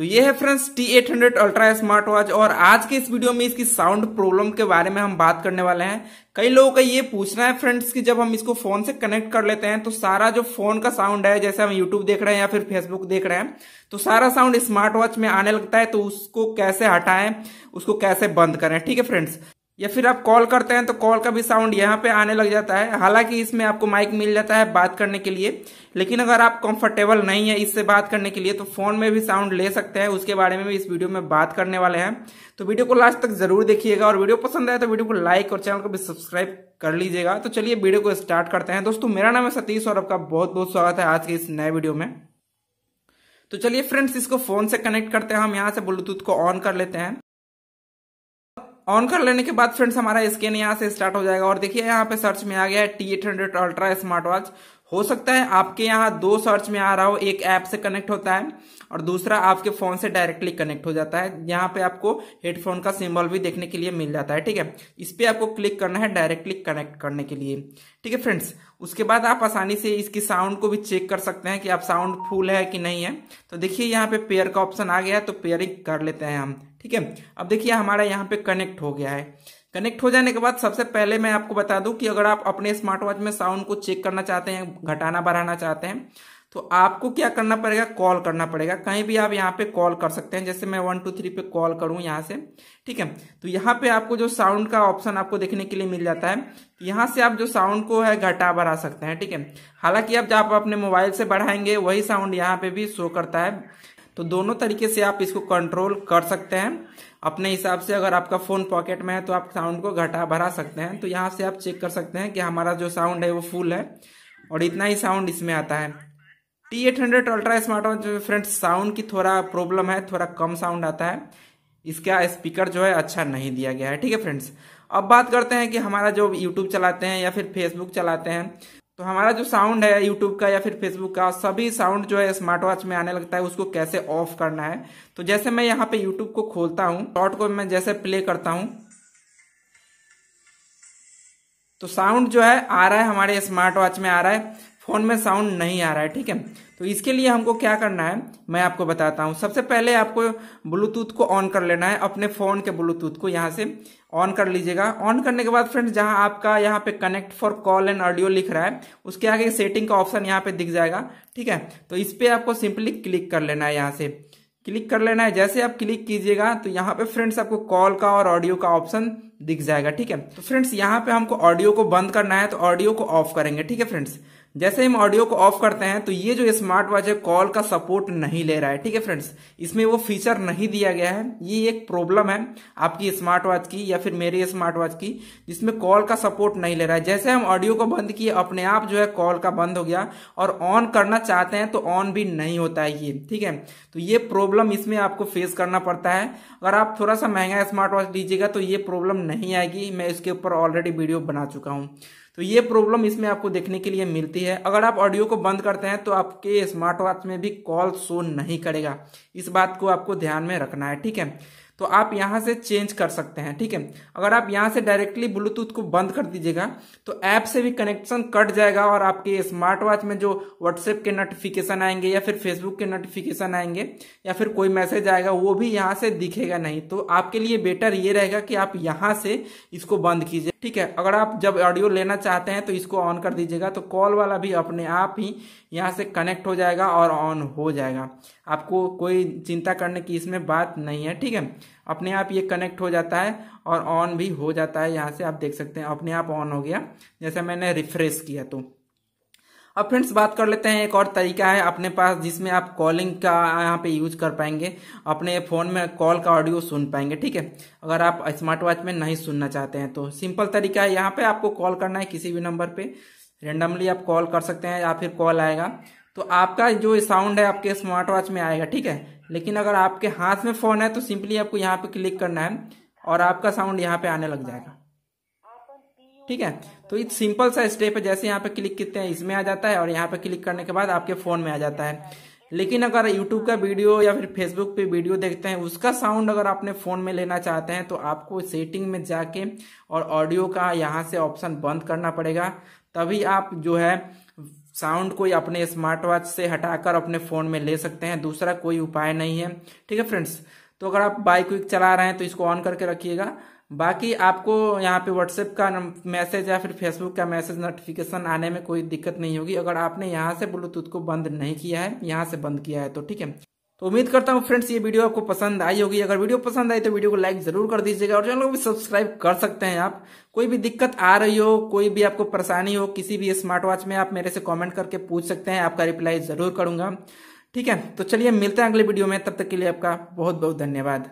तो ये है friends T800 ultra smart watch और आज के इस वीडियो में इसकी साउंड प्रॉब्लम के बारे में हम बात करने वाले हैं कई लोगों का ये पूछना है फ्रेंड्स कि जब हम इसको फोन से कनेक्ट कर लेते हैं तो सारा जो फोन का साउंड है जैसे हम यूट्यूब देख रहे हैं या फिर फेसबुक देख रहे हैं तो सारा साउंड स्मार्ट वॉच में आने लगता है तो उसको कैसे हटाएं उसको कैसे बंद करें ठीक है फ्रेंड्स या फिर आप कॉल करते हैं तो कॉल का भी साउंड यहाँ पे आने लग जाता है हालांकि इसमें आपको माइक मिल जाता है बात करने के लिए लेकिन अगर आप कंफर्टेबल नहीं है इससे बात करने के लिए तो फोन में भी साउंड ले सकते हैं उसके बारे में भी इस वीडियो में बात करने वाले हैं तो वीडियो को लास्ट तक जरूर देखिएगा और वीडियो पसंद आए तो वीडियो को लाइक और चैनल को भी सब्सक्राइब कर लीजिएगा तो चलिए वीडियो को स्टार्ट करते हैं दोस्तों मेरा नाम है सतीश और आपका बहुत बहुत स्वागत है आज के इस नए वीडियो में तो चलिए फ्रेंड्स इसको फोन से कनेक्ट करते हैं हम यहाँ से ब्लूटूथ को ऑन कर लेते हैं ऑन कर लेने के बाद फ्रेंड्स हमारा स्कैन यहाँ से स्टार्ट हो जाएगा और देखिए यहाँ पे सर्च में आ गया है T eight hundred ultra smart watch हो सकता है आपके यहाँ दो सर्च में आ रहा हो एक ऐप से कनेक्ट होता है और दूसरा आपके फोन से डायरेक्टली कनेक्ट हो जाता है यहाँ पे आपको हेडफोन का सिंबल भी देखने के लिए मिल जाता है ठीक है इस पर आपको क्लिक करना है डायरेक्टली कनेक्ट करने के लिए ठीक है फ्रेंड्स उसके बाद आप आसानी से इसकी साउंड को भी चेक कर सकते हैं कि आप साउंड फुल है कि नहीं है तो देखिए यहाँ पे पेयर का ऑप्शन आ गया है तो पेयरिंग कर लेते हैं हम ठीक है अब देखिए हमारा यहाँ पे कनेक्ट हो गया है कनेक्ट हो जाने के बाद सबसे पहले मैं आपको बता दूं कि अगर आप अपने स्मार्ट वॉच में साउंड को चेक करना चाहते हैं घटाना बढ़ाना चाहते हैं तो आपको क्या करना पड़ेगा कॉल करना पड़ेगा कहीं भी आप यहाँ पे कॉल कर सकते हैं जैसे मैं वन टू थ्री पे कॉल करूँ यहाँ से ठीक है तो यहाँ पे आपको जो साउंड का ऑप्शन आपको देखने के लिए मिल जाता है तो यहाँ से आप जो साउंड को है घटा बढ़ा सकते हैं ठीक है हालांकि अब जब आप अपने मोबाइल से बढ़ाएंगे वही साउंड यहाँ पे भी शो करता है तो दोनों तरीके से आप इसको कंट्रोल कर सकते हैं अपने हिसाब से अगर आपका फ़ोन पॉकेट में है तो आप साउंड को घटा भरा सकते हैं तो यहाँ से आप चेक कर सकते हैं कि हमारा जो साउंड है वो फुल है और इतना ही साउंड इसमें आता है T eight hundred ultra smart watch friends sound की थोड़ा प्रॉब्लम है थोड़ा कम साउंड आता है इसका स्पीकर जो है अच्छा नहीं दिया गया है ठीक है फ्रेंड्स अब बात करते हैं कि हमारा जो यूट्यूब चलाते हैं या फिर फेसबुक चलाते हैं तो हमारा जो साउंड है यूट्यूब का या फिर फेसबुक का सभी साउंड जो है स्मार्ट वॉच में आने लगता है उसको कैसे ऑफ करना है तो जैसे मैं यहाँ पे यूट्यूब को खोलता हूँ शॉर्ट को मैं जैसे प्ले करता हूँ तो साउंड जो है आ रहा है हमारे स्मार्ट वॉच में आ रहा है फोन में साउंड नहीं आ रहा है ठीक है तो इसके लिए हमको क्या करना है मैं आपको बताता हूँ सबसे पहले आपको ब्लूटूथ को ऑन कर लेना है अपने फोन के ब्लूटूथ को यहाँ से ऑन कर लीजिएगा ऑन करने के बाद फ्रेंड्स जहाँ आपका यहाँ पे connect for call and audio लिख रहा है उसके आगे सेटिंग का ऑप्शन यहाँ पे दिख जाएगा ठीक है तो इस पर आपको सिंपली क्लिक कर लेना है यहाँ से क्लिक कर लेना है जैसे आप क्लिक कीजिएगा तो यहाँ पे फ्रेंड्स आपको कॉल का और ऑडियो का ऑप्शन दिख जाएगा ठीक है तो फ्रेंड्स यहाँ पे हमको ऑडियो को बंद करना है तो ऑडियो को ऑफ करेंगे ठीक है फ्रेंड्स जैसे हम ऑडियो को ऑफ करते हैं तो ये जो स्मार्ट वॉच है कॉल का सपोर्ट नहीं ले रहा है ठीक है फ्रेंड्स इसमें वो फीचर नहीं दिया गया है ये एक प्रॉब्लम है आपकी स्मार्ट वॉच की या फिर मेरी स्मार्ट वॉच की जिसमें कॉल का सपोर्ट नहीं ले रहा है जैसे हम ऑडियो को बंद किए अपने आप जो है कॉल का बंद हो गया और ऑन करना चाहते हैं तो ऑन भी नहीं होता है ये ठीक है तो ये प्रॉब्लम इसमें आपको फेस करना पड़ता है अगर आप थोड़ा सा महंगा स्मार्ट वॉच लीजिएगा तो ये प्रॉब्लम नहीं आएगी मैं इसके ऊपर ऑलरेडी वीडियो बना चुका हूँ तो ये प्रॉब्लम इसमें आपको देखने के लिए मिलती है अगर आप ऑडियो को बंद करते हैं तो आपके स्मार्ट वॉच में भी कॉल शो नहीं करेगा इस बात को आपको ध्यान में रखना है ठीक है तो आप यहाँ से चेंज कर सकते हैं ठीक है अगर आप यहाँ से डायरेक्टली ब्लूटूथ को बंद कर दीजिएगा तो ऐप से भी कनेक्शन कट जाएगा और आपके स्मार्ट वॉच में जो व्हाट्सएप के नोटिफिकेशन आएंगे या फिर फेसबुक के नोटिफिकेशन आएंगे या फिर कोई मैसेज आएगा वो भी यहाँ से दिखेगा नहीं तो आपके लिए बेटर ये रहेगा कि आप यहाँ से इसको बंद कीजिए ठीक है अगर आप जब ऑडियो लेना चाहते हैं तो इसको ऑन कर दीजिएगा तो कॉल वाला भी अपने आप ही यहाँ से कनेक्ट हो जाएगा और ऑन हो जाएगा आपको कोई चिंता करने की इसमें बात नहीं है ठीक है अपने आप ये कनेक्ट हो जाता है और ऑन भी हो जाता है यहाँ से आप देख सकते हैं अपने आप ऑन हो गया जैसे मैंने रिफ्रेश किया तो अब फ्रेंड्स बात कर लेते हैं एक और तरीका है अपने पास जिसमें आप कॉलिंग का यहाँ पे यूज कर पाएंगे अपने फ़ोन में कॉल का ऑडियो सुन पाएंगे ठीक है अगर आप स्मार्ट वॉच में नहीं सुनना चाहते हैं तो सिंपल तरीका है यहाँ पे आपको कॉल करना है किसी भी नंबर पे रेंडमली आप कॉल कर सकते हैं या फिर कॉल आएगा तो आपका जो साउंड है आपके स्मार्ट वॉच में आएगा ठीक है लेकिन अगर आपके हाथ में फ़ोन है तो सिंपली आपको यहाँ पे क्लिक करना है और आपका साउंड यहाँ पे आने लग जाएगा ठीक है तो इस सिंपल सा स्टेप है जैसे यहाँ पे क्लिक करते हैं इसमें आ जाता है और यहाँ पे क्लिक करने के बाद आपके फ़ोन में आ जाता है लेकिन अगर यूट्यूब का वीडियो या फिर फेसबुक पे वीडियो देखते हैं उसका साउंड अगर आपने फ़ोन में लेना चाहते हैं तो आपको सेटिंग में जाके और ऑडियो का यहाँ से ऑप्शन बंद करना पड़ेगा तभी आप जो है साउंड कोई अपने स्मार्ट वॉच से हटाकर अपने फ़ोन में ले सकते हैं दूसरा कोई उपाय नहीं है ठीक है फ्रेंड्स तो अगर आप बाइक विक चला रहे हैं तो इसको ऑन करके रखिएगा बाकी आपको यहाँ पे व्हाट्सएप का मैसेज या फिर फेसबुक का मैसेज नोटिफिकेशन आने में कोई दिक्कत नहीं होगी अगर आपने यहाँ से ब्लूटूथ को बंद नहीं किया है यहाँ से बंद किया है तो ठीक है तो उम्मीद करता हूँ फ्रेंड्स ये वीडियो आपको पसंद आई होगी अगर वीडियो पसंद आई तो वीडियो को लाइक जरूर कर दीजिएगा और चैनल को भी सब्सक्राइब कर सकते हैं आप कोई भी दिक्कत आ रही हो कोई भी आपको परेशानी हो किसी भी स्मार्ट वॉच में आप मेरे से कॉमेंट करके पूछ सकते हैं आपका रिप्लाई जरूर करूंगा ठीक है तो चलिए मिलते हैं अगले वीडियो में तब तक के लिए आपका बहुत बहुत धन्यवाद